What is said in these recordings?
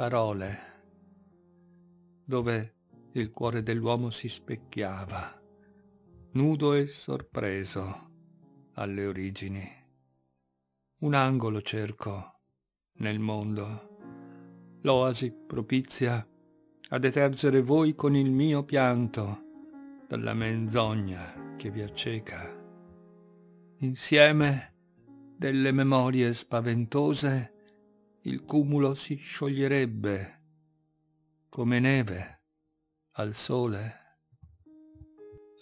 parole dove il cuore dell'uomo si specchiava, nudo e sorpreso, alle origini. Un angolo cerco nel mondo, l'oasi propizia a detergere voi con il mio pianto dalla menzogna che vi acceca. Insieme delle memorie spaventose il cumulo si scioglierebbe come neve al sole.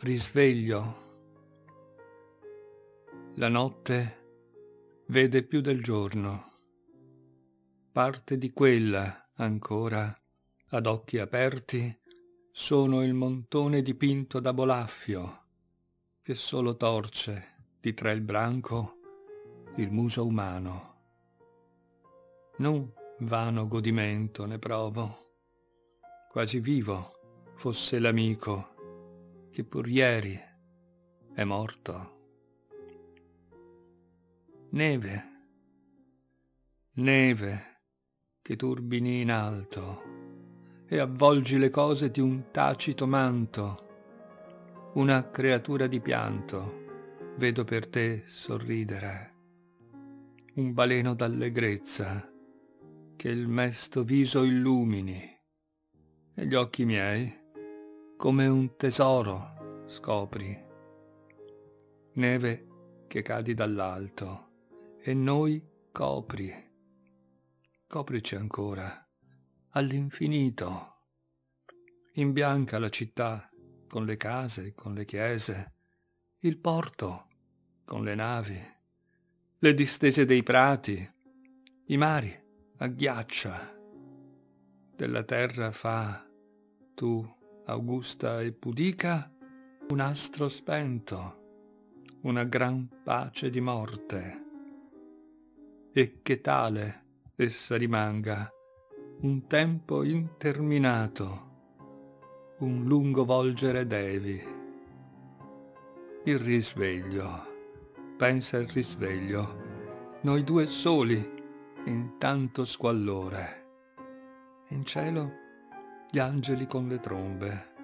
Risveglio. La notte vede più del giorno. Parte di quella, ancora, ad occhi aperti, sono il montone dipinto da Bolaffio, che solo torce di tra il branco il muso umano non vano godimento ne provo, quasi vivo fosse l'amico che pur ieri è morto. Neve, neve che turbini in alto e avvolgi le cose di un tacito manto, una creatura di pianto vedo per te sorridere, un baleno d'allegrezza che il mesto viso illumini e gli occhi miei come un tesoro scopri. Neve che cadi dall'alto e noi copri. Coprici ancora all'infinito. Imbianca la città con le case, con le chiese, il porto con le navi, le distese dei prati, i mari agghiaccia, della terra fa, tu, augusta e pudica, un astro spento, una gran pace di morte. E che tale essa rimanga, un tempo interminato, un lungo volgere devi. Il risveglio, pensa il risveglio, noi due soli, in tanto squallore. In cielo gli angeli con le trombe,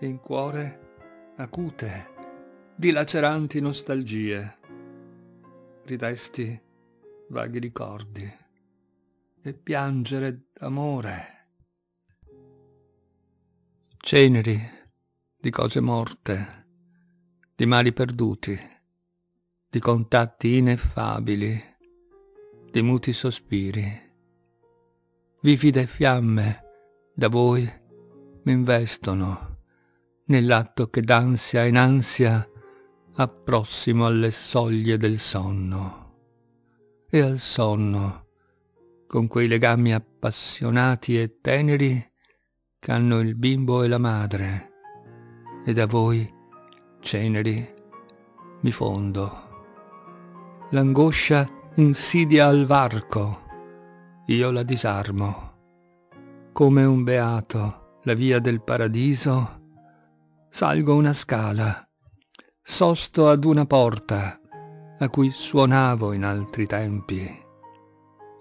in cuore acute, dilaceranti nostalgie, ridesti vaghi ricordi e piangere d'amore. Ceneri di cose morte, di mali perduti, di contatti ineffabili, di muti sospiri. Vivide fiamme da voi mi investono nell'atto che d'ansia in ansia approssimo alle soglie del sonno. E al sonno, con quei legami appassionati e teneri che hanno il bimbo e la madre, e da voi, ceneri, mi fondo. L'angoscia insidia al varco, io la disarmo. Come un beato, la via del paradiso, salgo una scala, sosto ad una porta a cui suonavo in altri tempi.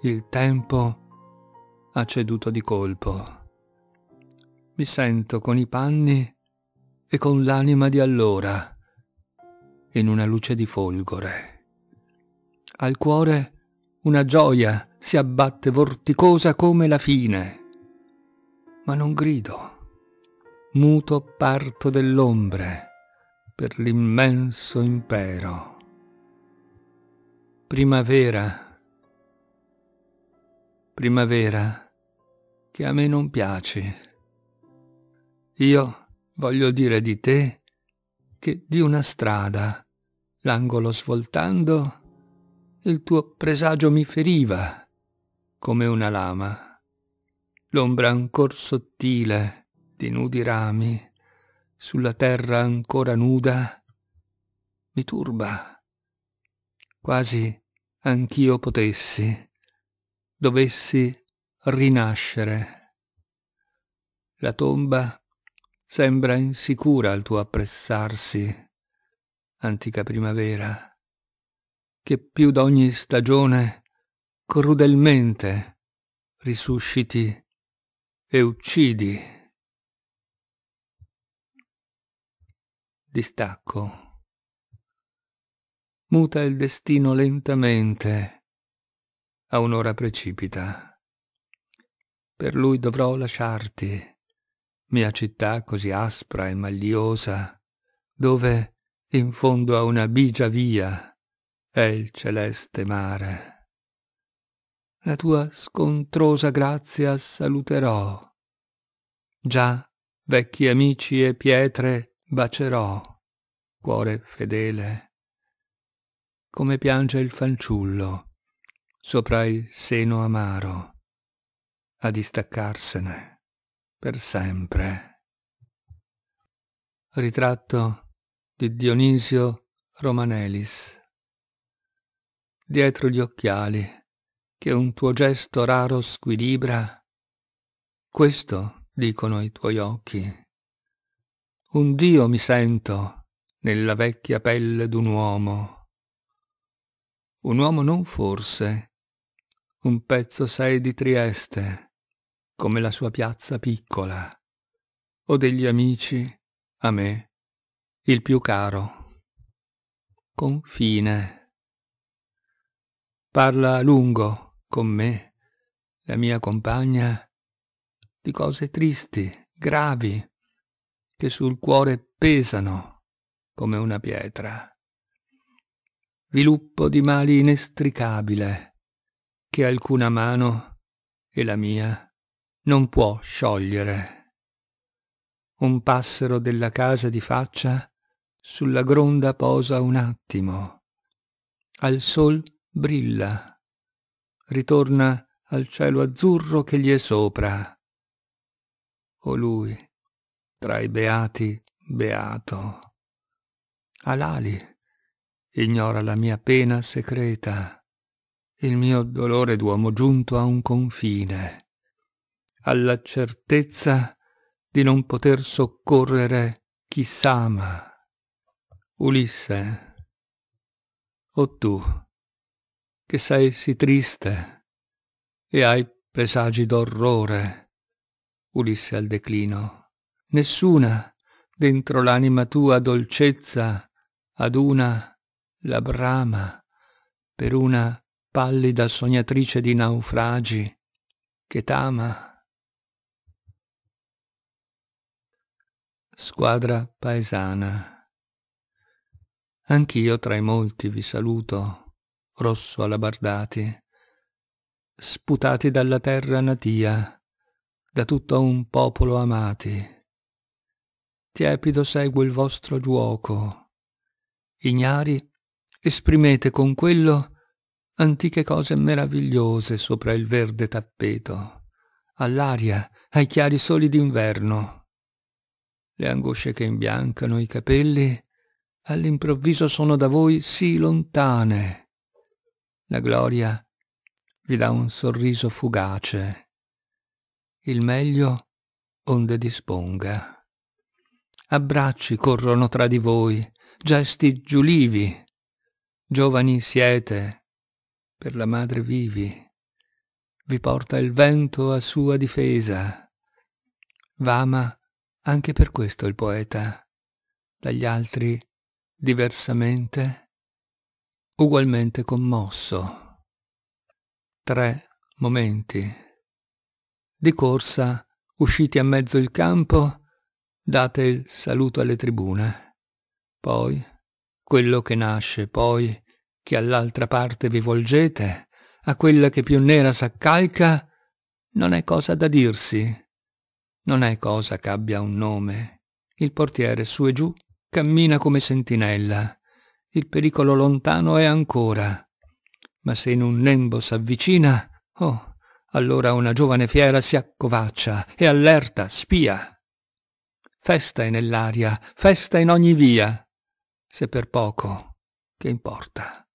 Il tempo ha ceduto di colpo. Mi sento con i panni e con l'anima di allora, in una luce di folgore. Al cuore una gioia si abbatte vorticosa come la fine. Ma non grido. Muto parto dell'ombre per l'immenso impero. Primavera, primavera, che a me non piaci. Io voglio dire di te che di una strada, l'angolo svoltando, il tuo presagio mi feriva come una lama. L'ombra ancor sottile di nudi rami, sulla terra ancora nuda, mi turba. Quasi anch'io potessi, dovessi rinascere. La tomba sembra insicura al tuo appressarsi, antica primavera che più d'ogni stagione crudelmente risusciti e uccidi. Distacco. Muta il destino lentamente, a un'ora precipita. Per lui dovrò lasciarti, mia città così aspra e magliosa, dove, in fondo a una bigia via, è il celeste mare. La tua scontrosa grazia saluterò, già vecchi amici e pietre bacerò, cuore fedele. Come piange il fanciullo sopra il seno amaro, a distaccarsene per sempre. Ritratto di Dionisio Romanelis dietro gli occhiali, che un tuo gesto raro squilibra. Questo dicono i tuoi occhi. Un dio mi sento nella vecchia pelle d'un uomo. Un uomo non forse, un pezzo sei di Trieste, come la sua piazza piccola, o degli amici, a me, il più caro. Confine. Parla a lungo con me, la mia compagna, di cose tristi, gravi, che sul cuore pesano come una pietra. Viluppo di mali inestricabile, che alcuna mano, e la mia, non può sciogliere. Un passero della casa di faccia sulla gronda posa un attimo. Al sol brilla, ritorna al cielo azzurro che gli è sopra. O lui, tra i beati, beato. Alali, ignora la mia pena secreta, il mio dolore d'uomo giunto a un confine, alla certezza di non poter soccorrere chi s'ama. Ulisse, o tu, che sei sì triste e hai presagi d'orrore. Ulisse al declino. Nessuna dentro l'anima tua dolcezza ad una la brama per una pallida sognatrice di naufragi che t'ama. Squadra paesana. Anch'io tra i molti vi saluto rosso alabardati, sputati dalla terra natia, da tutto un popolo amati. Tiepido segue il vostro giuoco. Ignari, esprimete con quello antiche cose meravigliose sopra il verde tappeto, all'aria, ai chiari soli d'inverno. Le angosce che imbiancano i capelli all'improvviso sono da voi sì lontane la gloria vi dà un sorriso fugace, il meglio onde disponga. Abbracci corrono tra di voi, gesti giulivi, giovani siete, per la madre vivi. Vi porta il vento a sua difesa. Vama anche per questo il poeta, dagli altri diversamente ugualmente commosso. Tre momenti. Di corsa, usciti a mezzo il campo, date il saluto alle tribune. Poi, quello che nasce, poi, che all'altra parte vi volgete, a quella che più nera s'accalca, non è cosa da dirsi. Non è cosa che abbia un nome. Il portiere su e giù cammina come sentinella il pericolo lontano è ancora. Ma se in un nembo s'avvicina, oh, allora una giovane fiera si accovaccia e allerta, spia. Festa è nell'aria, festa in ogni via. Se per poco, che importa?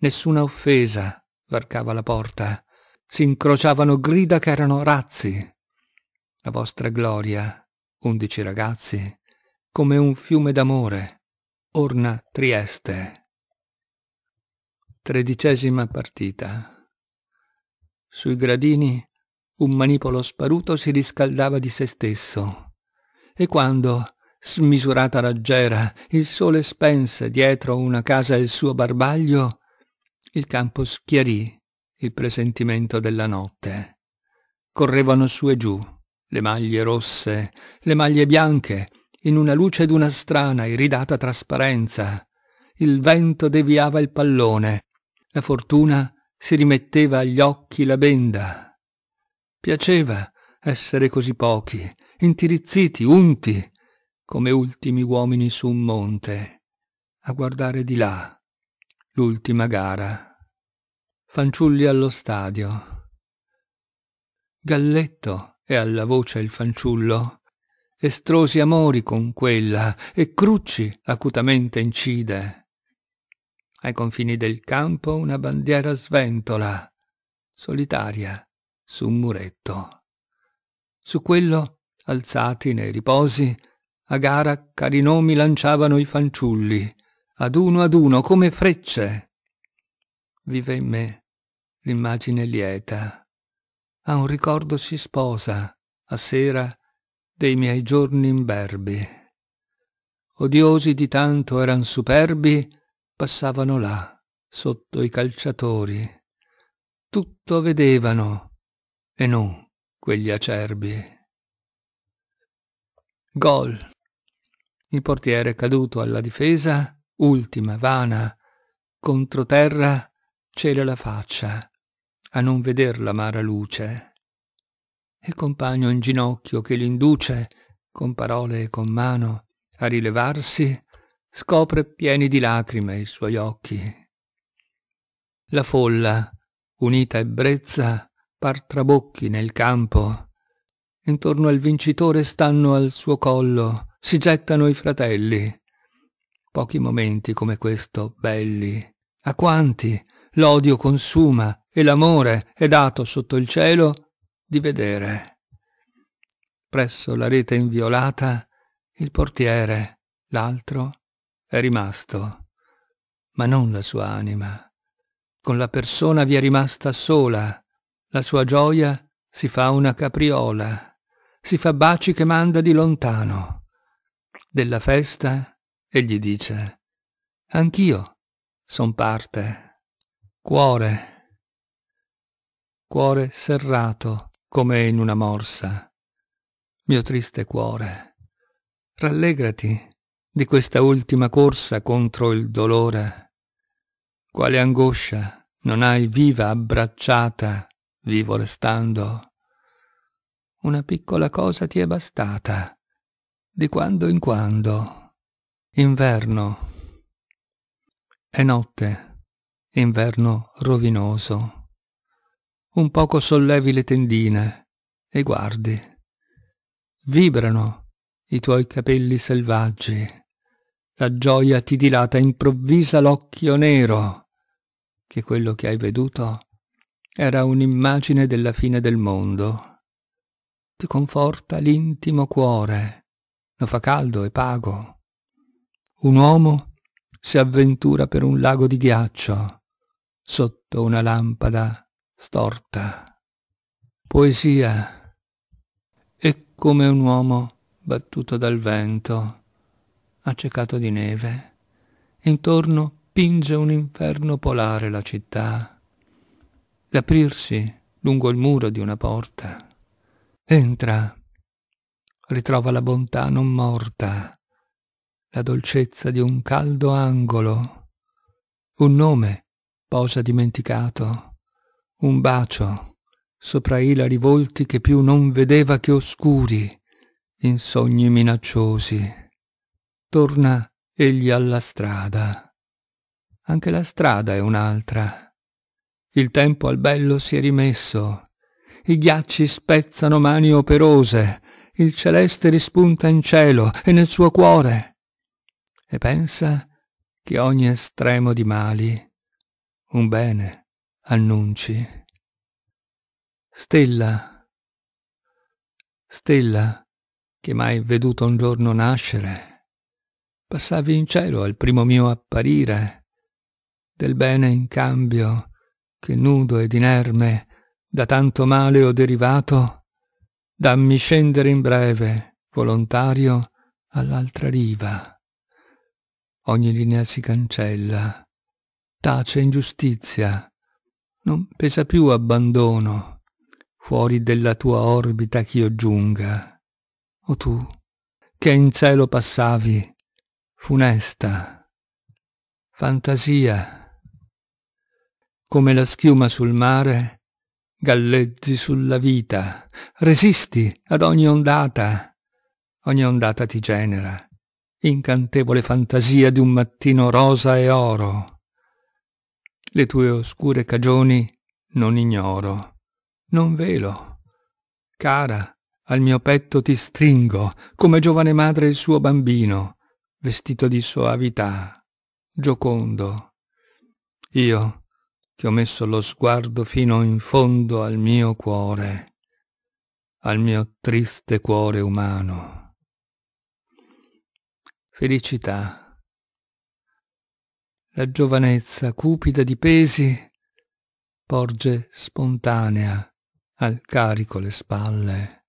Nessuna offesa varcava la porta. Si incrociavano grida che erano razzi. La vostra gloria, undici ragazzi, come un fiume d'amore, Orna Trieste. Tredicesima partita. Sui gradini un manipolo sparuto si riscaldava di se stesso e quando, smisurata raggiera, il sole spense dietro una casa il suo barbaglio, il campo schiarì il presentimento della notte. Correvano su e giù le maglie rosse, le maglie bianche, in una luce d'una strana, iridata trasparenza. Il vento deviava il pallone. La fortuna si rimetteva agli occhi la benda. Piaceva essere così pochi, intirizziti, unti, come ultimi uomini su un monte, a guardare di là l'ultima gara. Fanciulli allo stadio. Galletto è alla voce il fanciullo estrosi amori con quella e Crucci acutamente incide. Ai confini del campo una bandiera sventola, solitaria, su un muretto. Su quello, alzati nei riposi, a gara cari nomi lanciavano i fanciulli, ad uno ad uno come frecce. Vive in me l'immagine lieta. A un ricordo si sposa, a sera dei miei giorni imberbi. Odiosi di tanto eran superbi, passavano là, sotto i calciatori. Tutto vedevano, e non quegli acerbi. Gol. Il portiere caduto alla difesa, ultima, vana, controterra, cela la faccia, a non veder l'amara luce il compagno in ginocchio che l'induce, con parole e con mano, a rilevarsi, scopre pieni di lacrime i suoi occhi. La folla, unita e brezza, par trabocchi nel campo. Intorno al vincitore stanno al suo collo, si gettano i fratelli. Pochi momenti come questo, belli. A quanti l'odio consuma e l'amore è dato sotto il cielo di vedere, presso la rete inviolata, il portiere, l'altro, è rimasto, ma non la sua anima. Con la persona vi è rimasta sola, la sua gioia si fa una capriola, si fa baci che manda di lontano. Della festa egli dice, anch'io son parte, cuore, cuore serrato, come in una morsa. Mio triste cuore, rallegrati di questa ultima corsa contro il dolore. Quale angoscia non hai viva abbracciata, vivo restando. Una piccola cosa ti è bastata, di quando in quando. Inverno. È notte, inverno rovinoso un poco sollevi le tendine e guardi. Vibrano i tuoi capelli selvaggi. La gioia ti dilata improvvisa l'occhio nero, che quello che hai veduto era un'immagine della fine del mondo. Ti conforta l'intimo cuore, lo fa caldo e pago. Un uomo si avventura per un lago di ghiaccio, sotto una lampada storta. Poesia è come un uomo battuto dal vento, accecato di neve. Intorno pinge un inferno polare la città. L'aprirsi lungo il muro di una porta. Entra, ritrova la bontà non morta, la dolcezza di un caldo angolo, un nome posa dimenticato un bacio sopra ilari volti che più non vedeva che oscuri in sogni minacciosi. Torna egli alla strada. Anche la strada è un'altra. Il tempo al bello si è rimesso. I ghiacci spezzano mani operose. Il celeste rispunta in cielo e nel suo cuore. E pensa che ogni estremo di mali, un bene annunci. Stella, stella che m'hai veduto un giorno nascere, passavi in cielo al primo mio apparire, del bene in cambio che nudo ed inerme da tanto male ho derivato, dammi scendere in breve, volontario, all'altra riva. Ogni linea si cancella, tace ingiustizia, non pesa più abbandono fuori della tua orbita ch'io giunga. O tu, che in cielo passavi, funesta, fantasia, come la schiuma sul mare, galleggi sulla vita, resisti ad ogni ondata, ogni ondata ti genera, incantevole fantasia di un mattino rosa e oro. Le tue oscure cagioni non ignoro, non velo. Cara, al mio petto ti stringo, come giovane madre il suo bambino, vestito di soavità, giocondo. Io, che ho messo lo sguardo fino in fondo al mio cuore, al mio triste cuore umano. Felicità la giovanezza cupida di pesi porge spontanea al carico le spalle,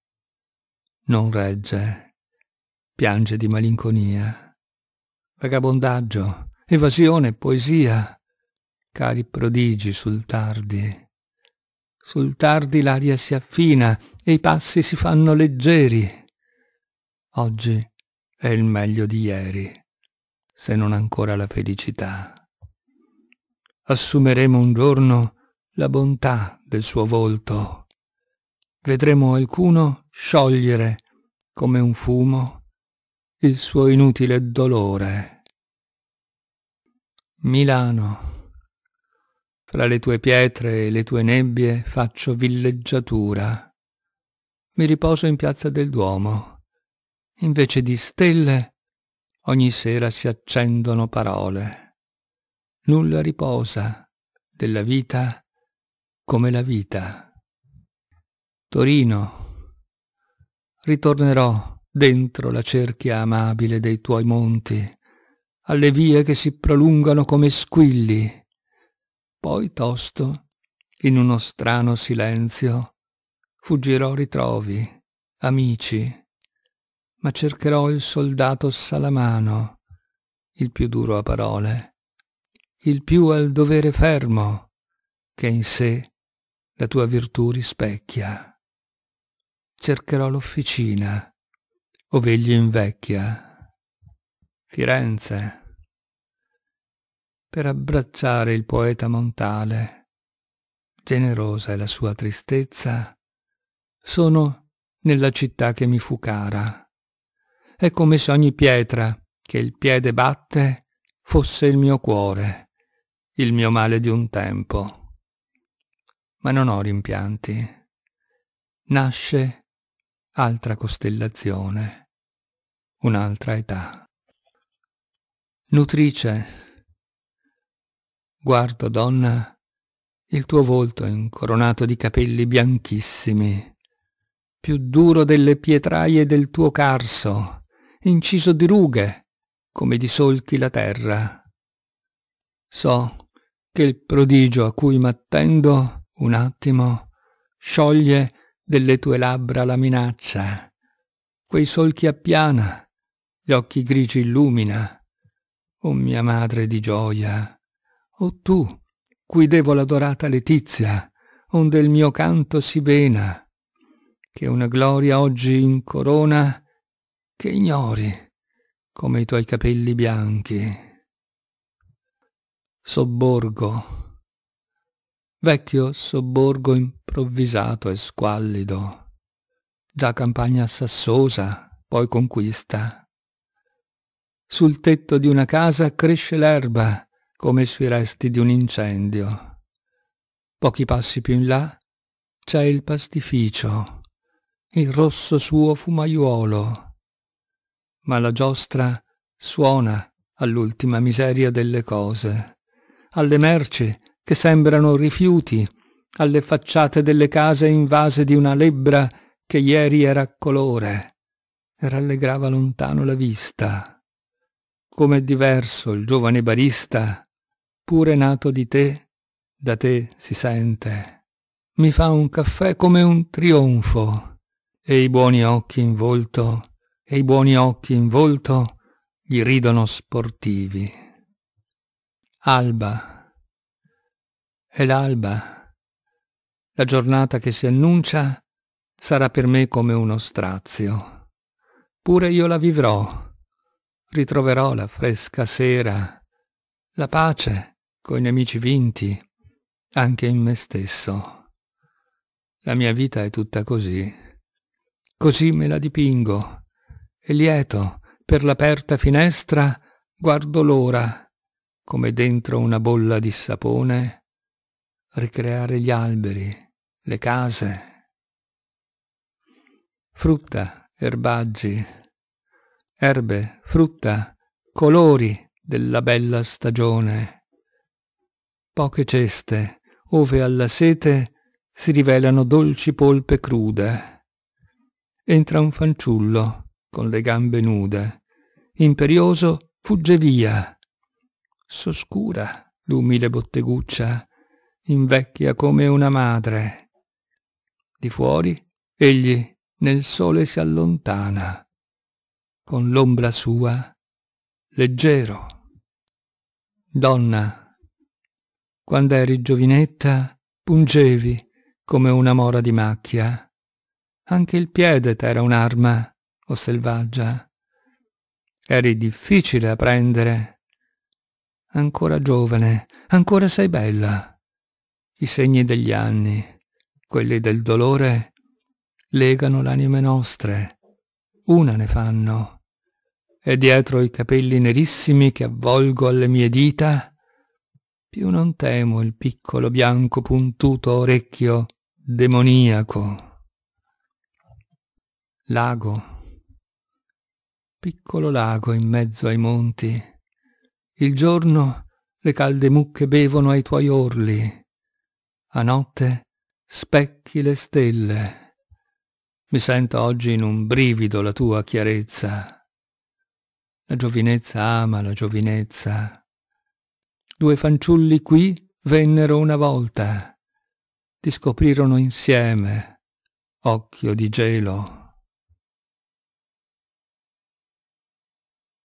non regge, piange di malinconia, vagabondaggio, evasione, poesia, cari prodigi sul tardi. Sul tardi l'aria si affina e i passi si fanno leggeri. Oggi è il meglio di ieri se non ancora la felicità. Assumeremo un giorno la bontà del suo volto. Vedremo alcuno sciogliere, come un fumo, il suo inutile dolore. Milano, fra le tue pietre e le tue nebbie faccio villeggiatura. Mi riposo in piazza del Duomo. Invece di stelle Ogni sera si accendono parole. Nulla riposa della vita come la vita. Torino, ritornerò dentro la cerchia amabile dei tuoi monti, alle vie che si prolungano come squilli. Poi tosto, in uno strano silenzio, fuggirò ritrovi, amici, ma cercherò il soldato salamano, il più duro a parole, il più al dovere fermo, che in sé la tua virtù rispecchia. Cercherò l'officina, ov'egli invecchia. Firenze per abbracciare il poeta montale. Generosa è la sua tristezza, sono nella città che mi fu cara è come se ogni pietra che il piede batte fosse il mio cuore, il mio male di un tempo. Ma non ho rimpianti. Nasce altra costellazione, un'altra età. Nutrice, guardo donna il tuo volto incoronato di capelli bianchissimi, più duro delle pietraie del tuo carso, inciso di rughe, come di solchi la terra. So che il prodigio a cui m'attendo, un attimo, scioglie delle tue labbra la minaccia. Quei solchi appiana, gli occhi grigi illumina. O oh mia madre di gioia, o oh tu, cui devo l'adorata letizia, onde il mio canto si vena, che una gloria oggi incorona che ignori come i tuoi capelli bianchi. Sobborgo, vecchio sobborgo improvvisato e squallido, già campagna sassosa, poi conquista. Sul tetto di una casa cresce l'erba come sui resti di un incendio. Pochi passi più in là c'è il pastificio, il rosso suo fumaiuolo ma la giostra suona all'ultima miseria delle cose, alle merci che sembrano rifiuti, alle facciate delle case invase di una lebbra che ieri era colore e rallegrava lontano la vista. Com'è diverso il giovane barista, pure nato di te, da te si sente. Mi fa un caffè come un trionfo e i buoni occhi in volto e i buoni occhi in volto gli ridono sportivi. Alba. È l'alba. La giornata che si annuncia sarà per me come uno strazio. Pure io la vivrò. Ritroverò la fresca sera, la pace coi nemici vinti, anche in me stesso. La mia vita è tutta così. Così me la dipingo e lieto, per l'aperta finestra, guardo l'ora, come dentro una bolla di sapone, ricreare gli alberi, le case. Frutta, erbaggi, erbe, frutta, colori della bella stagione. Poche ceste, ove alla sete si rivelano dolci polpe crude. Entra un fanciullo, con le gambe nude. Imperioso fugge via. S'oscura l'umile botteguccia, invecchia come una madre. Di fuori egli nel sole si allontana, con l'ombra sua leggero. Donna, quando eri giovinetta, pungevi come una mora di macchia. Anche il piede t'era un'arma o selvaggia. Eri difficile a prendere. Ancora giovane, ancora sei bella. I segni degli anni, quelli del dolore, legano l'anime nostre. Una ne fanno. E dietro i capelli nerissimi che avvolgo alle mie dita, più non temo il piccolo bianco puntuto orecchio demoniaco. Lago piccolo lago in mezzo ai monti. Il giorno le calde mucche bevono ai tuoi orli. A notte specchi le stelle. Mi sento oggi in un brivido la tua chiarezza. La giovinezza ama la giovinezza. Due fanciulli qui vennero una volta. Ti scoprirono insieme, occhio di gelo.